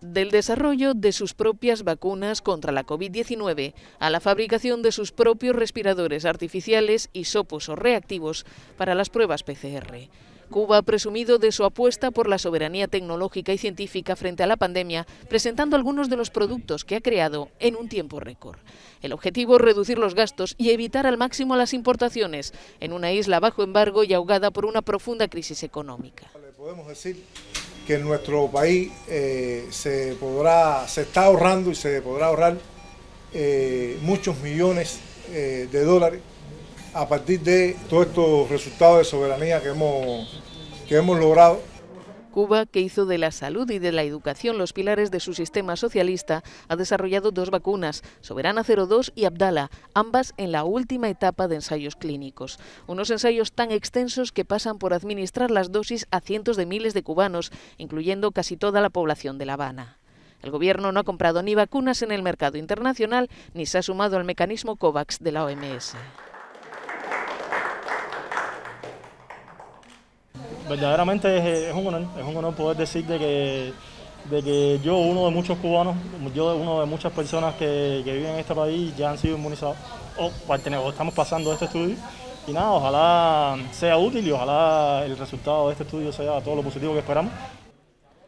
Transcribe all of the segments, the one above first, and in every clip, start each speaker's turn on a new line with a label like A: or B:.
A: del desarrollo de sus propias vacunas contra la COVID-19 a la fabricación de sus propios respiradores artificiales, y sopos o reactivos para las pruebas PCR. Cuba ha presumido de su apuesta por la soberanía tecnológica y científica frente a la pandemia, presentando algunos de los productos que ha creado en un tiempo récord. El objetivo es reducir los gastos y evitar al máximo las importaciones en una isla bajo embargo y ahogada por una profunda crisis económica.
B: podemos decir que nuestro país eh, se podrá, se está ahorrando y se podrá ahorrar eh, muchos millones eh, de dólares a partir de todos estos resultados de soberanía que hemos, que hemos logrado.
A: Cuba, que hizo de la salud y de la educación los pilares de su sistema socialista, ha desarrollado dos vacunas, Soberana 02 y Abdala, ambas en la última etapa de ensayos clínicos. Unos ensayos tan extensos que pasan por administrar las dosis a cientos de miles de cubanos, incluyendo casi toda la población de La Habana. El gobierno no ha comprado ni vacunas en el mercado internacional ni se ha sumado al mecanismo COVAX de la OMS. verdaderamente es, un honor, es un honor poder decir
C: que, yo, uno de muchos cubanos, yo, uno de muchas personas que, viven en este país, ya han sido inmunizados o estamos pasando este estudio. Y nada, ojalá sea útil y ojalá el resultado de este estudio sea todo lo positivo que esperamos.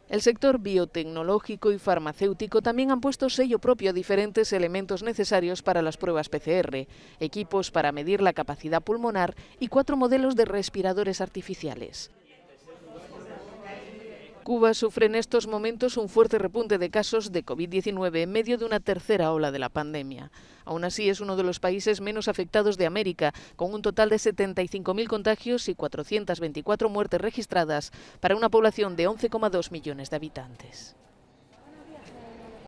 A: El sector biotecnológico y farmacéutico también han puesto sello propio a diferentes elementos necesarios para las pruebas PCR, equipos para medir la capacidad pulmonar y cuatro modelos de respiradores artificiales. Cuba sufre en estos momentos un fuerte repunte de casos de COVID-19 en medio de una tercera ola de la pandemia. Aún así, es uno de los países menos afectados de América, con un total de 75.000 contagios y 424 muertes registradas para una población de 11,2 millones de habitantes.